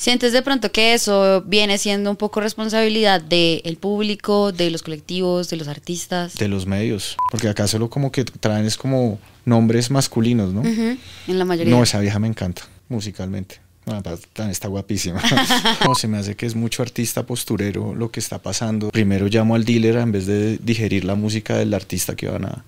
¿Sientes de pronto que eso viene siendo un poco responsabilidad del el público, de los colectivos, de los artistas? De los medios, porque acá solo como que traen es como nombres masculinos, ¿no? En la mayoría. No, esa vieja me encanta, musicalmente. Ah, está guapísima. no, se me hace que es mucho artista posturero lo que está pasando. Primero llamo al dealer en vez de digerir la música del artista que van a,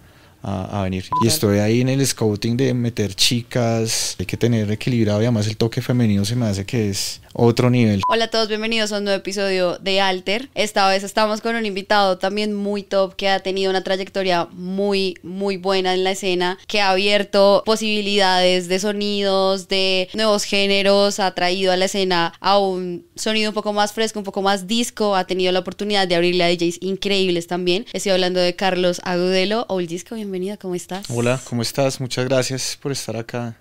venir. Y estoy ahí en el scouting de meter chicas, hay que tener equilibrado y además el toque femenino se me hace que es otro nivel. Hola a todos, bienvenidos a un nuevo episodio de Alter. Esta vez estamos con un invitado también muy top que ha tenido una trayectoria muy, muy buena en la escena, que ha abierto posibilidades de sonidos, de nuevos géneros, ha traído a la escena a un sonido un poco más fresco, un poco más disco, ha tenido la oportunidad de abrirle a DJs increíbles también. Estoy hablando de Carlos Agudelo, Oldisco, Disco, bienvenido, ¿cómo estás? Hola, ¿cómo estás? Muchas gracias por estar acá.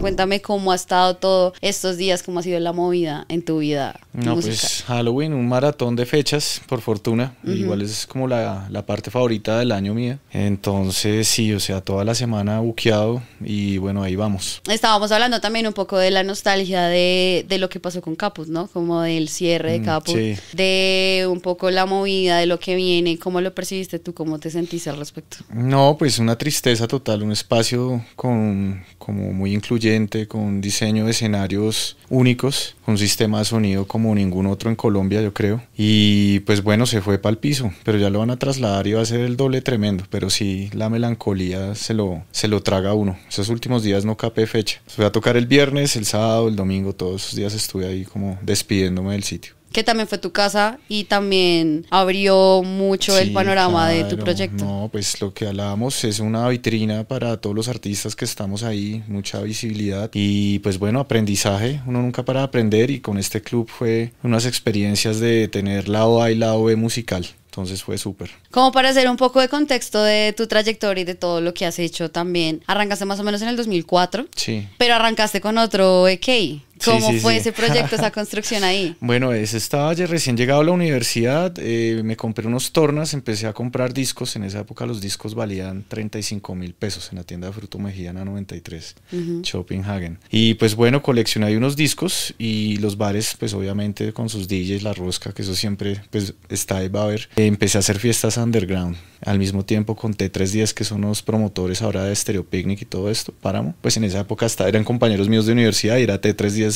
Cuéntame cómo ha estado todo estos días, cómo ha sido la movida en tu vida. No, pues Halloween, un maratón de fechas, por fortuna. Igual es como la, la, parte favorita del año mía. Entonces, sí, o sea, toda la semana buqueado y bueno, ahí vamos. Estábamos hablando también un poco de la nostalgia de, de lo que pasó con Capus, ¿no? Como del cierre de mm, Capus de un poco la movida, de lo que viene, cómo lo percibiste tú, cómo te sentiste al respecto. No, pues una tristeza total, un espacio con, como muy incluyente con con diseño de escenarios únicos, un sistema de sonido como ningún otro en Colombia, yo creo. Y pues bueno, se fue para el piso, pero ya lo van a trasladar y va a ser el doble tremendo. Pero sí, la melancolía se lo, se lo traga uno. Esos últimos días no capé fecha. Voy a tocar el viernes, el sábado, el domingo, todos esos días estuve ahí como despidiéndome del sitio que también fue tu casa y también abrió mucho el panorama de tu proyecto. No, pues lo que hablábamos es una vitrina para todos los artistas que estamos ahí, mucha visibilidad y pues bueno, aprendizaje, uno nunca para aprender y con este club fue unas experiencias de tener lado A y lado B musical. Entonces fue súper. Como para hacer un poco de contexto de tu trayectoria y de todo lo que has hecho también, arrancaste más o menos en el 2004. Sí. Pero arrancaste con otro EK. ¿Cómo fue ese proyecto, esa construcción ahí? bueno, es estaba recién llegado a la universidad, eh, me compré unos tornas, empecé a comprar discos. En esa época los discos valían 35 mil pesos en la tienda de Fruto Mejillana 93, uh -huh. Y pues bueno, coleccioné unos discos y los bares, pues obviamente con sus DJs, la rosca, que eso siempre pues está ahí, va a haber. Eh, empecé a hacer fiestas underground. Al mismo tiempo con T310, que son los promotores ahora de Stereo Picnic y todo esto, Páramo. Pues en esa época hasta, eran compañeros míos de universidad y era T310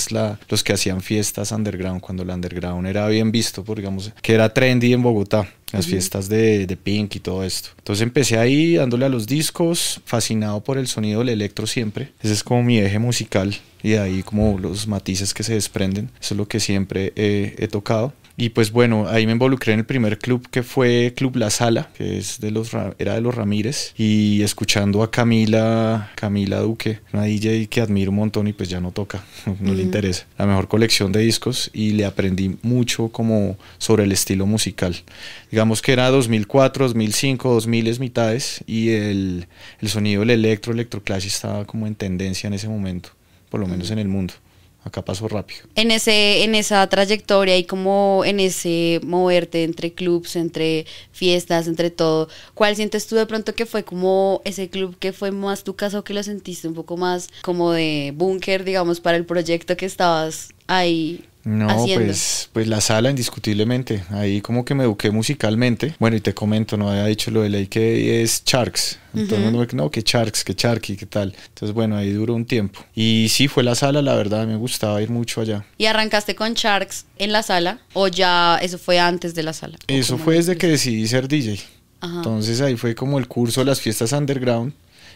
los que hacían fiestas underground, cuando el underground era bien visto, por, digamos, que era trendy en Bogotá las fiestas de, Pink y todo esto. Entonces empecé ahí dándole a los discos, fascinado por el sonido del electro siempre. Ese es como mi eje musical y de ahí como los matices que se desprenden. Eso es lo que siempre he tocado. Y pues bueno, ahí me involucré en el primer club que fue Club La Sala, que es de los, era de los Ramírez. Y escuchando a Camila, Camila Duque, una DJ que admiro un montón y pues ya no toca, no, le interesa. La mejor colección de discos y le aprendí mucho como sobre el estilo musical. Digamos que era 2004, 2005, 2000 es mitades y el, sonido del electro, electroclash estaba como en tendencia en ese momento, por lo menos en el mundo acá pasó rápido. En, ese, en esa trayectoria y como en ese moverte entre clubs, entre fiestas, entre todo, ¿cuál sientes tú de pronto que fue como ese club que fue más tu caso que lo sentiste un poco más como de búnker, digamos, para el proyecto que estabas ahí no, pues, pues la sala indiscutiblemente. Ahí como que me eduqué musicalmente. Bueno, y te comento, no había dicho lo de ley que es Sharks. Entonces, no, que Sharks, que Charky, qué tal. Entonces, bueno, ahí duró un tiempo. Y sí, fue la sala, la verdad, me gustaba ir mucho allá. ¿Y arrancaste con Sharks en la sala o ya eso fue antes de la sala? Eso fue desde que decidí ser DJ. Entonces ahí fue como el curso de las fiestas underground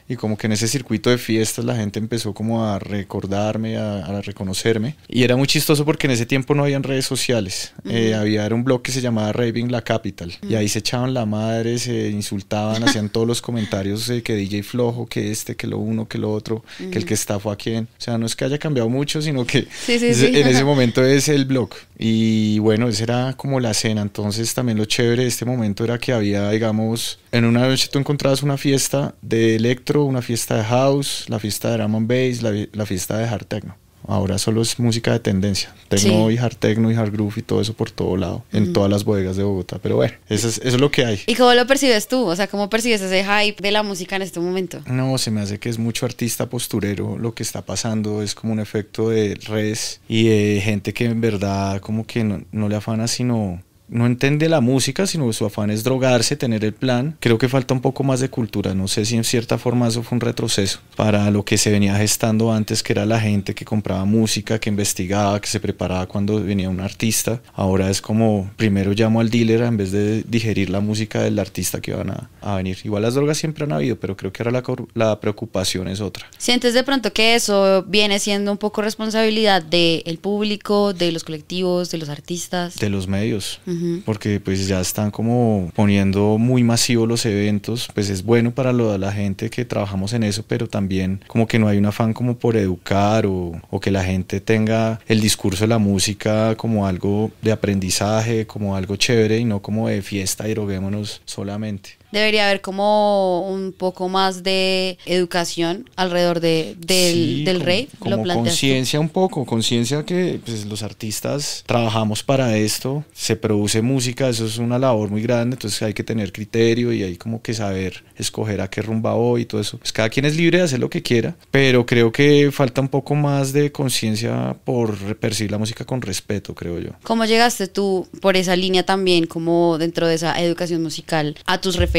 y como que en ese circuito de fiestas la gente empezó como a recordarme, a, reconocerme. Y era muy chistoso porque en ese tiempo no había redes sociales. Eh, había un blog que se llamaba Raving La Capital y ahí mm. se echaban la madre, se insultaban, hacían todos los comentarios de eh, que DJ flojo, que este, que lo uno, que lo otro, que el mm. que fue a quién. O sea, no es que haya cambiado mucho, sino que en ese momento es el blog. Y bueno, esa era como la cena. Entonces también lo chévere de este momento era que había, digamos, en una noche tú encontrabas una fiesta de electro, una fiesta de house, la fiesta de drum and bass, la, la fiesta de hard techno. Ahora solo es música de tendencia. Tengo y hard techno y hard groove y todo eso por todo lado, en mm. todas las bodegas de Bogotá. Pero bueno, eso es, eso es, lo que hay. ¿Y cómo lo percibes tú? O sea, ¿cómo percibes ese hype de la música en este momento? No, se me hace que es mucho artista posturero lo que está pasando. Es como un efecto de res y de gente que en verdad como que no le afana, sino no entiende la música, sino que su afán es drogarse, tener el plan. Creo que falta un poco más de cultura. No sé si en cierta forma eso fue un retroceso para lo que se venía gestando antes, que era la gente que compraba música, que investigaba, que se preparaba cuando venía un artista. Ahora es como primero llamo al dealer en vez de digerir la música del artista que van a, venir. Igual las drogas siempre han habido, pero creo que ahora la, preocupación es otra. Sientes de pronto que eso viene siendo un poco responsabilidad del público, de los colectivos, de los artistas. De los medios porque pues ya están como poniendo muy masivos los eventos, pues es bueno para lo, la gente que trabajamos en eso, pero también como que no hay un afán como por educar o, o que la gente tenga el discurso de la música como algo de aprendizaje, como algo chévere y no como de fiesta y roguémonos solamente debería haber como un poco más de educación alrededor de, del, rey. Como conciencia un poco, conciencia que pues, los artistas trabajamos para esto, se produce música, eso es una labor muy grande, entonces hay que tener criterio y hay como que saber escoger a qué rumba voy y todo eso. Pues cada quien es libre de hacer lo que quiera, pero creo que falta un poco más de conciencia por percibir la música con respeto, creo yo. ¿Cómo llegaste tú por esa línea también, como dentro de esa educación musical, a tus referencias?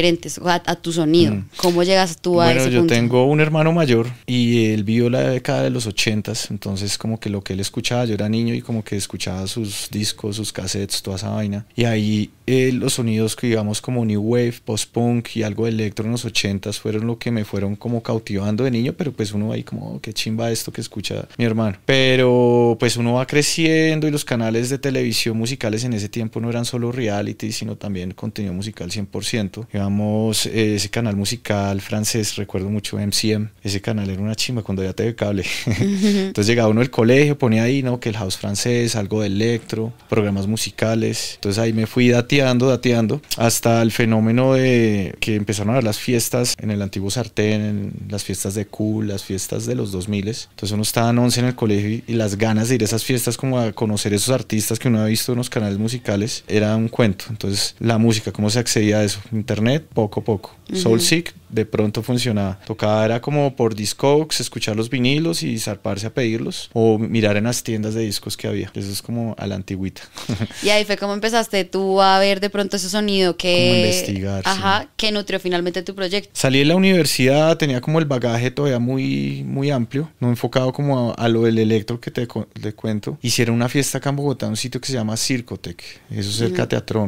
a, tu sonido. Mm. ¿Cómo llegas tú a bueno, ese Bueno, yo tengo un hermano mayor y él vio la década de los ochentas, entonces como que lo que él escuchaba, yo era niño y como que escuchaba sus discos, sus cassettes, toda esa vaina. Y ahí eh, los sonidos que digamos como New Wave, post-punk y algo de electro en los ochentas fueron lo que me fueron como cautivando de niño, pero pues uno ahí como, que oh, qué chimba esto que escucha mi hermano. Pero pues uno va creciendo y los canales de televisión musicales en ese tiempo no eran solo reality, sino también contenido musical 100%. Eh, ese canal musical francés, recuerdo mucho MCM, ese canal era una chimba cuando ya te cable. Entonces llegaba uno al colegio, ponía ahí, ¿no? Que el house francés, algo de electro, programas musicales. Entonces ahí me fui dateando, dateando, hasta el fenómeno de que empezaron a las fiestas en el antiguo sartén, en las fiestas de cool las fiestas de los 2000. Entonces uno estaba en 11 en el colegio y las ganas de ir a esas fiestas como a conocer esos artistas que uno había visto en los canales musicales era un cuento. Entonces la música, ¿cómo se accedía a eso? Internet poco a poco. Soul sick de pronto funcionaba. Tocaba era como por Discogs, escuchar los vinilos y zarparse a pedirlos o mirar en las tiendas de discos que había. Eso es como a la antigüita. Y ahí fue como empezaste tú a ver de pronto ese sonido que... Como investigar. Ajá, que nutrió finalmente tu proyecto. Salí de la universidad, tenía como el bagaje todavía muy, muy amplio, no enfocado como a, lo del electro que te, le cuento. Hicieron una fiesta acá en Bogotá, un sitio que se llama Circotec, eso es el -huh.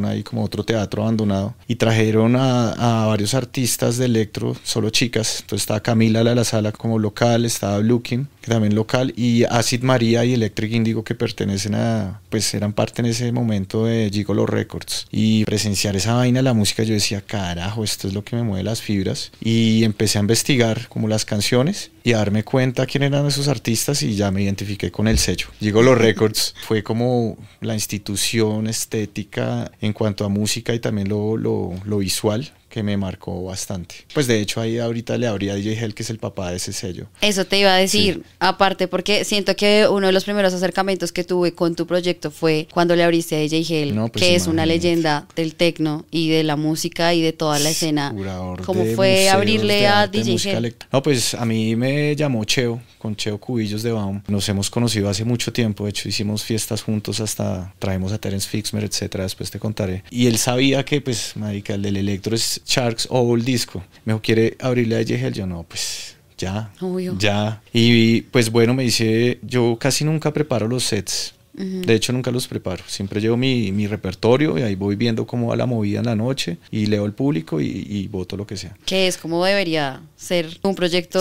Ahí como otro teatro abandonado. Y trajeron a, a varios artistas de electro solo chicas. Entonces estaba Camila la la sala como local, estaba Looking que también local, y Acid María y Electric Indigo que pertenecen a, pues eran parte en ese momento de Gigolo Records. Y presenciar esa vaina, la música, yo decía, carajo, esto es lo que me mueve las fibras. Y empecé a investigar como las canciones y a darme cuenta quién eran esos artistas y ya me identifiqué con el sello. Gigolo Records fue como la institución estética en cuanto a música y también lo, lo, lo visual que me marcó bastante. Pues de hecho ahí ahorita le abría a DJ Hell, que es el papá de ese sello. Eso te iba a decir. Aparte, porque siento que uno de los primeros acercamientos que tuve con tu proyecto fue cuando le abriste a DJ Hell, pues que es una leyenda del tecno y de la música y de toda la escena. Curador ¿Cómo fue abrirle a DJ Hell? No, pues a mí me llamó Cheo, con Cheo Cubillos de Baum. Nos hemos conocido hace mucho tiempo, de hecho hicimos fiestas juntos hasta traemos a Terence Fixmer, etcétera, después te contaré. Y él sabía que, pues, marica, el del electro es Sharks o el disco. Me ¿quiere abrirle a DJ Hell, Yo, no, pues ya, ya. Y pues bueno, me dice, yo casi nunca preparo los sets. De hecho, nunca los preparo. Siempre llevo mi, repertorio y ahí voy viendo cómo va la movida en la noche y leo al público y, voto lo que sea. ¿Qué es ¿Cómo debería ser un proyecto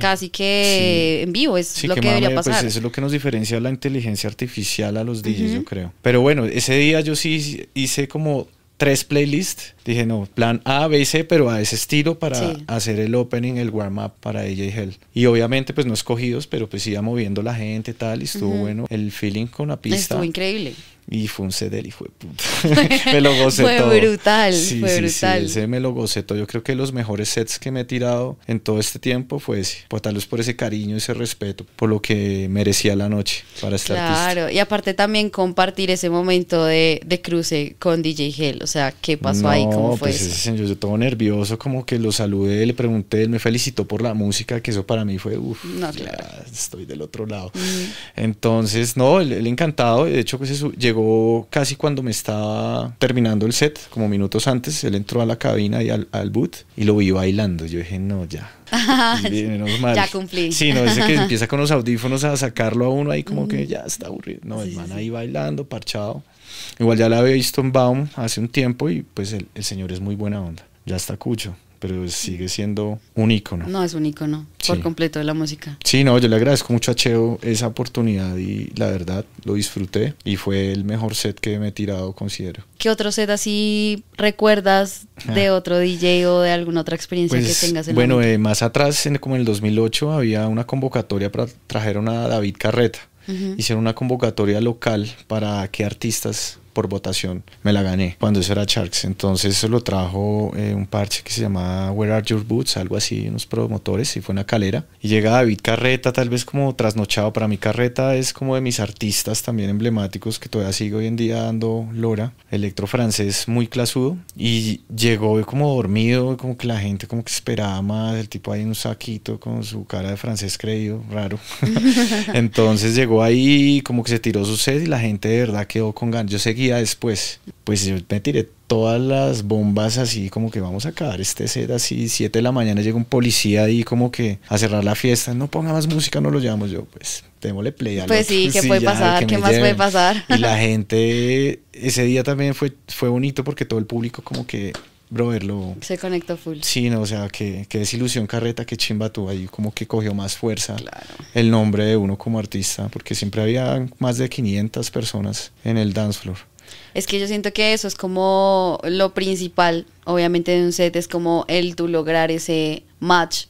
casi que en vivo, es lo que, debería pues, pasar. Pues eso es lo que nos diferencia la inteligencia artificial a los DJs, yo creo. Pero bueno, ese día yo sí hice como tres playlists. Dije, no, plan A, B y C, pero a ese estilo para hacer el opening, el warm-up para y Hell. Y obviamente, pues no escogidos, pero pues iba moviendo la gente, y tal, y estuvo bueno el feeling con la pista. Estuvo increíble. Y fue un él y fue me lo gocé fue Brutal, fue brutal. ese me lo gocé todo. Yo creo que los mejores sets que me he tirado en todo este tiempo fue ese. Por pues, tal vez por ese cariño, ese respeto, por lo que merecía la noche para estar Claro, y aparte también compartir ese momento de, de cruce con DJ Gel. O sea, ¿qué pasó ahí? ¿Cómo fue pues eso? yo, estaba nervioso, como que lo saludé, le pregunté, él me felicitó por la música, que eso para mí fue, uff, no, claro. estoy del otro lado. Mm. Entonces, no, él, encantado. De hecho, pues eso llegó llegó casi cuando me estaba terminando el set, como minutos antes, él entró a la cabina y al, al boot y lo vi bailando. Yo dije, no, ya. Ah, menos mal. Ya cumplí. Sí, no, ese que empieza con los audífonos a sacarlo a uno ahí como que ya está aburrido. No, el man ahí bailando, parchado. Igual ya la había visto en Baum hace un tiempo y pues el señor es muy buena onda. Ya está cucho pero sigue siendo un ícono. No, es un ícono por completo de la música. Sí, no, yo le agradezco mucho a Cheo esa oportunidad y la verdad lo disfruté y fue el mejor set que me he tirado, considero. ¿Qué otro set así recuerdas ah. de otro DJ o de alguna otra experiencia que pues, tengas en Bueno, mundo? Bueno, eh, más atrás, en, como en el 2008, había una convocatoria para trajeron a David Carreta. Hicieron una convocatoria local para que artistas por votación me la gané cuando eso era Sharks. Entonces eso lo trajo eh, un parche que se llamaba Where Are Your Boots, algo así, unos promotores, y fue una calera. Y llega David Carreta, tal vez como trasnochado. Para mí Carreta es como de mis artistas también emblemáticos que todavía sigo hoy en día dando lora. Electro francés muy clasudo. Y llegó como dormido, como que la gente como que esperaba más. El tipo ahí en un saquito con su cara de francés creído, raro. Entonces llegó ahí como que se tiró su sed y la gente de verdad quedó con ganas. Yo seguí después. Pues yo me tiré todas las bombas así como que vamos a acabar este set así, 7 de la mañana llega un policía ahí como que a cerrar la fiesta, no ponga más música, no lo llevamos yo, pues démosle play al Pues sí, ¿qué puede pasar? ¿Qué más puede pasar? Y la gente, ese día también fue, fue bonito porque todo el público como que brother, lo... Se conectó full. Sí, no, o sea, que, desilusión carreta, qué chimba tú, ahí como que cogió más fuerza el nombre de uno como artista, porque siempre había más de 500 personas en el dance floor. Es que yo siento que eso es como lo principal, obviamente, de un set, es como el tú lograr ese match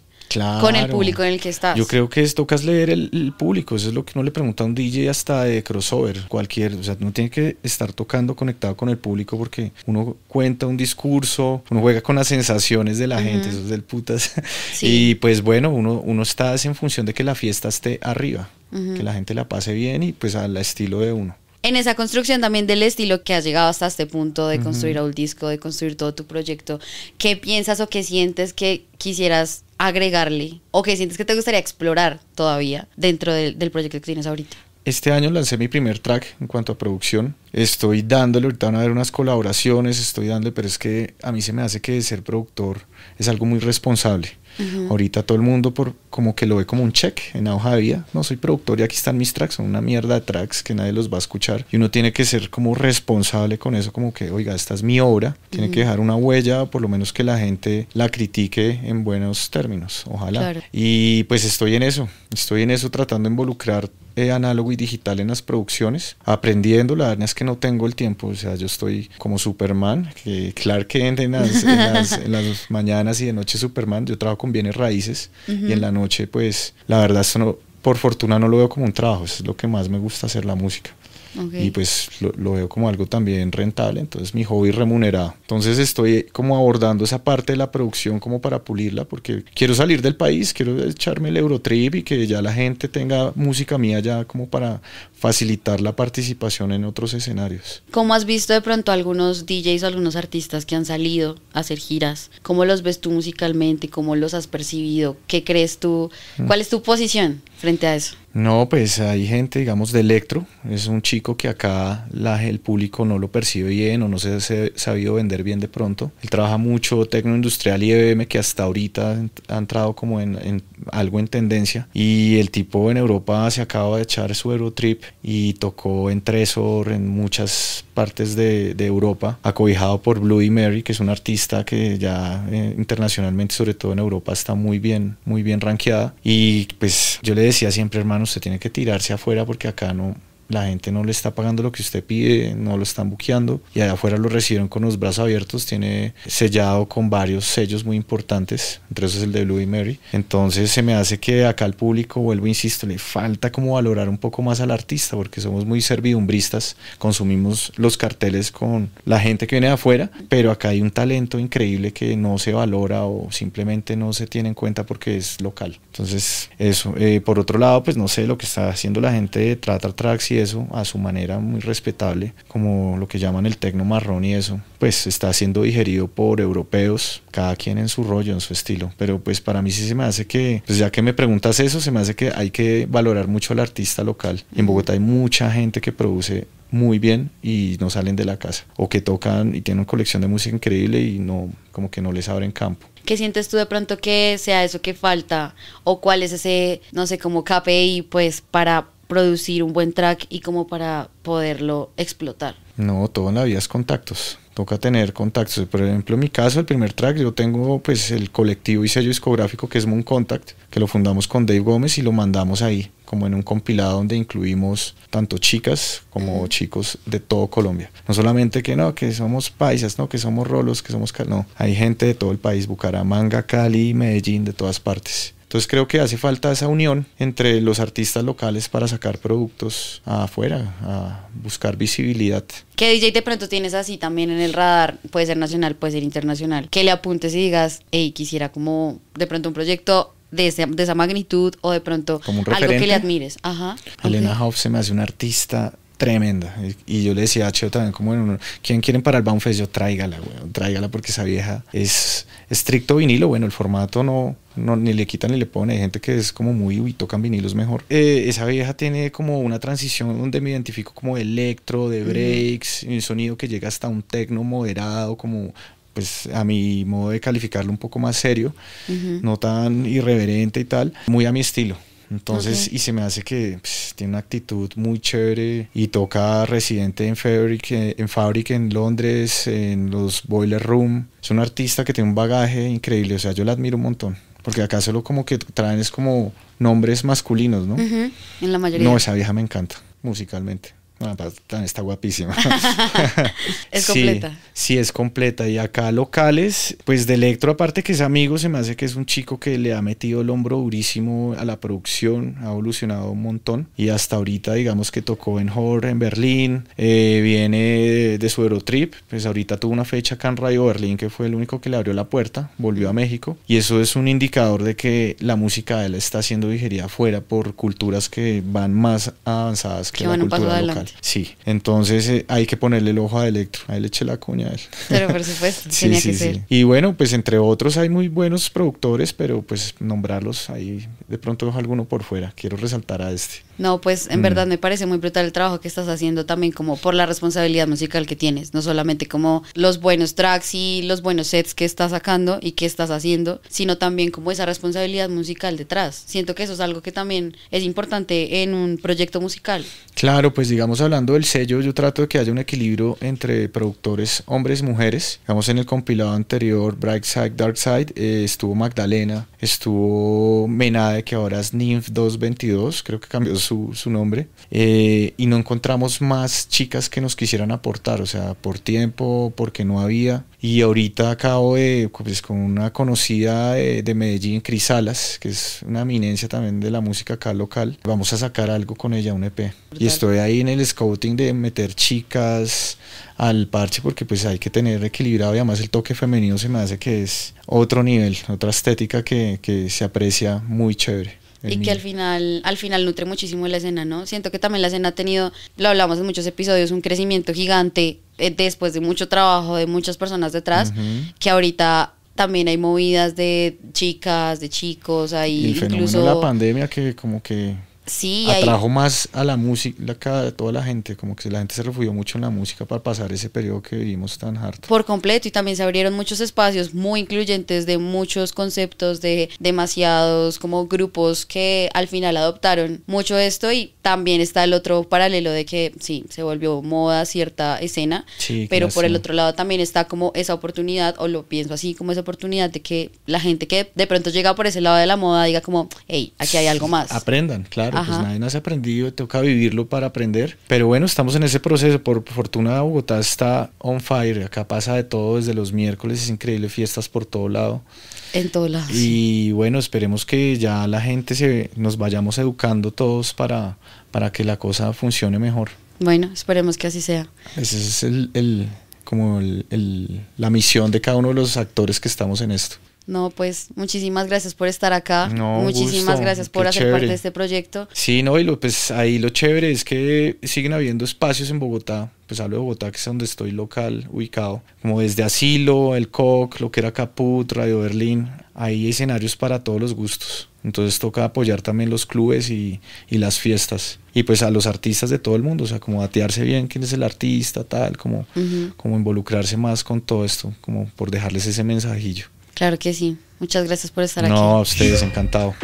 con el público en el que estás. Yo creo que es tocas leer el, público, eso es lo que uno le pregunta a un DJ hasta de crossover, cualquier, o sea, uno tiene que estar tocando conectado con el público porque uno cuenta un discurso, uno juega con las sensaciones de la gente, eso es del putas. Y pues bueno, uno, uno está en función de que la fiesta esté arriba, que la gente la pase bien y pues al estilo de uno en esa construcción también del estilo que has llegado hasta este punto de construir a un disco, de construir todo tu proyecto, ¿qué piensas o qué sientes que quisieras agregarle o qué sientes que te gustaría explorar todavía dentro del proyecto que tienes ahorita? Este año lancé mi primer track en cuanto a producción. Estoy dándole, ahorita van a haber unas colaboraciones, estoy dándole, pero es que a mí se me hace que ser productor es algo muy responsable Ahorita todo el mundo por, como que lo ve como un check en la hoja de vida. No soy productor y aquí están mis tracks, son una mierda de tracks que nadie los va a escuchar. Y uno tiene que ser como responsable con eso, como que, oiga, esta es mi obra, tiene que dejar una huella, por lo menos que la gente la critique en buenos términos, ojalá. Y pues estoy en eso, estoy en eso tratando de involucrar eh, análogo y digital en las producciones, aprendiendo. La verdad es que no tengo el tiempo, o sea, yo estoy como Superman, que Clark Kent en las, en las, mañanas y de noche Superman. Yo trabajo con bienes raíces y en la noche, pues, la verdad, no, por fortuna no lo veo como un trabajo, es lo que más me gusta hacer la música. Y pues lo, veo como algo también rentable, entonces mi hobby remunerado. Entonces estoy como abordando esa parte de la producción como para pulirla, porque quiero salir del país, quiero echarme el Eurotrip y que ya la gente tenga música mía ya como para facilitar la participación en otros escenarios. ¿Cómo has visto de pronto algunos DJs o algunos artistas que han salido a hacer giras? ¿Cómo los ves tú musicalmente? ¿Cómo los has percibido? ¿Qué crees tú? Mm. ¿Cuál es tu posición frente a eso? No, pues hay gente, digamos, de electro. Es un chico que acá la, el público no lo percibe bien o no se ha sabido vender bien de pronto. Él trabaja mucho tecno industrial y EBM que hasta ahorita ha entrado como en, algo en tendencia. Y el tipo en Europa se acaba de echar su Eurotrip y tocó en Tresor, en muchas partes de, Europa, acobijado por Bluey Mary, que es un artista que ya eh, internacionalmente, sobre todo en Europa, está muy bien, muy bien rankeada. Y pues yo le decía siempre, hermano, se tiene que tirarse afuera porque acá no, la gente no le está pagando lo que usted pide, no lo están buqueando y allá afuera lo recibieron con los brazos abiertos, tiene sellado con varios sellos muy importantes, entre esos el de Blue Mary. Entonces se me hace que acá al público, vuelvo e insisto, le falta como valorar un poco más al artista porque somos muy servidumbristas, consumimos los carteles con la gente que viene de afuera, pero acá hay un talento increíble que no se valora o simplemente no se tiene en cuenta porque es local. Entonces eso, eh, por otro lado, pues no sé lo que está haciendo la gente de Trata Traxi eso, a su manera muy respetable, como lo que llaman el tecno marrón y eso, pues está siendo digerido por europeos, cada quien en su rollo, en su estilo. Pero pues para mí sí se me hace que, pues ya que me preguntas eso, se me hace que hay que valorar mucho al artista local. En Bogotá hay mucha gente que produce muy bien y no salen de la casa o que tocan y tienen una colección de música increíble y no como que no les abren campo. ¿Qué sientes tú de pronto que sea eso que falta o cuál es ese no sé como KPI pues para producir un buen track y como para poderlo explotar? No, todo en la vida es contactos. Toca tener contactos. Por ejemplo, en mi caso, el primer track, yo tengo pues el colectivo y sello discográfico que es Moon Contact, que lo fundamos con Dave Gómez y lo mandamos ahí, como en un compilado donde incluimos tanto chicas como chicos de todo Colombia. No solamente que no, que somos paisas, no, que somos rolos, que somos... No, hay gente de todo el país, Bucaramanga, Cali, Medellín, de todas partes. Entonces creo que hace falta esa unión entre los artistas locales para sacar productos afuera, a buscar visibilidad. ¿Qué DJ de pronto tienes así también en el radar? Puede ser nacional, puede ser internacional. Que le apuntes y digas, hey, quisiera como de pronto un proyecto de, de, esa magnitud o de pronto algo que le admires. Ajá. Elena Hoff se me hace una artista tremenda. Y, yo le decía a Cheo también, como ¿quién quieren para el Bounce? Yo tráigala, weón, tráigala porque esa vieja es estricto vinilo. Bueno, el formato no, ni le quitan ni le ponen. Hay gente que es como muy, y tocan vinilos mejor. Eh, esa vieja tiene como una transición donde me identifico como electro, de breaks, un sonido que llega hasta un tecno moderado, como pues a mi modo de calificarlo un poco más serio, no tan irreverente y tal, muy a mi estilo. Entonces, y se me hace que pues, tiene una actitud muy chévere y toca residente en Fabric, en Fabric en Londres, en los Boiler Room. Es un artista que tiene un bagaje increíble, o sea, yo la admiro un montón. Porque acá solo como que traen es como nombres masculinos, ¿no? En la mayoría. No, esa vieja me encanta musicalmente está guapísima. es completa. Sí, es completa. Y acá locales, pues de Electro, aparte que es amigo, se me hace que es un chico que le ha metido el hombro durísimo a la producción, ha evolucionado un montón. Y hasta ahorita, digamos que tocó en Horror, en Berlín, eh, viene de, su Eurotrip, pues ahorita tuvo una fecha acá en Radio Berlín, que fue el único que le abrió la puerta, volvió a México. Y eso es un indicador de que la música de él está siendo digerida afuera por culturas que van más avanzadas que, la cultura local. Sí, entonces eh, hay que ponerle el ojo a Electro. A le eché la cuña a él. Pero por supuesto, sí, tenía sí, que sí. ser. Y bueno, pues entre otros hay muy buenos productores, pero pues nombrarlos ahí de pronto dejo alguno por fuera. Quiero resaltar a este. No, pues en mm. verdad me parece muy brutal el trabajo que estás haciendo también como por la responsabilidad musical que tienes, no solamente como los buenos tracks y los buenos sets que estás sacando y que estás haciendo, sino también como esa responsabilidad musical detrás. Siento que eso es algo que también es importante en un proyecto musical. Claro, pues digamos hablando del sello, yo trato de que haya un equilibrio entre productores hombres mujeres. Digamos, en el compilado anterior, Bright Side, Dark Side, eh, estuvo Magdalena, estuvo Menade, que ahora es Nymph 222, creo que cambió su, su nombre. Eh, y no encontramos más chicas que nos quisieran aportar, o sea, por tiempo, porque no había. Y ahorita acabo de, pues, con una conocida de, Medellín, Crisalas, que es una eminencia también de la música acá local. Vamos a sacar algo con ella, un EP. Y estoy ahí en el scouting de meter chicas al parche porque pues hay que tener equilibrado y además el toque femenino se me hace que es otro nivel, otra estética que, se aprecia muy chévere. Y que al final, al final nutre muchísimo la escena, ¿no? Siento que también la escena ha tenido, lo hablamos en muchos episodios, un crecimiento gigante eh, después de mucho trabajo de muchas personas detrás, que ahorita también hay movidas de chicas, de chicos, hay incluso... de la pandemia que como que Sí, atrajo más a la música la de toda la gente, como que la gente se refugió mucho en la música para pasar ese periodo que vivimos tan harto. Por completo, y también se abrieron muchos espacios muy incluyentes de muchos conceptos, de demasiados como grupos que al final adoptaron mucho esto y también está el otro paralelo de que sí, se volvió moda cierta escena, pero por el otro lado también está como esa oportunidad, o lo pienso así, como esa oportunidad de que la gente que de pronto llega por ese lado de la moda diga como, hey, aquí hay algo más. Aprendan, claro pues nadie no has aprendido, toca vivirlo para aprender. Pero bueno, estamos en ese proceso. Por fortuna, Bogotá está on fire. Acá pasa de todo desde los miércoles, es increíble, fiestas por todo lado. En todas. Y bueno, esperemos que ya la gente se, nos vayamos educando todos para, para que la cosa funcione mejor. Bueno, esperemos que así sea. Ese es el, el como el, el, la misión de cada uno de los actores que estamos en esto. No, pues muchísimas gracias por estar acá. No, muchísimas gracias por hacer parte de este proyecto. Sí, no, y pues ahí lo chévere es que siguen habiendo espacios en Bogotá. Pues hablo de Bogotá, que es donde estoy local, ubicado. Como desde Asilo, El Coq, lo que era Caput, Radio Berlín. Ahí hay escenarios para todos los gustos. Entonces toca apoyar también los clubes y, las fiestas. Y pues a los artistas de todo el mundo, o sea, como datearse bien quién es el artista, tal, como, como involucrarse más con todo esto, como por dejarles ese mensajillo. Claro que sí. Muchas gracias por estar aquí. No, ustedes encantado.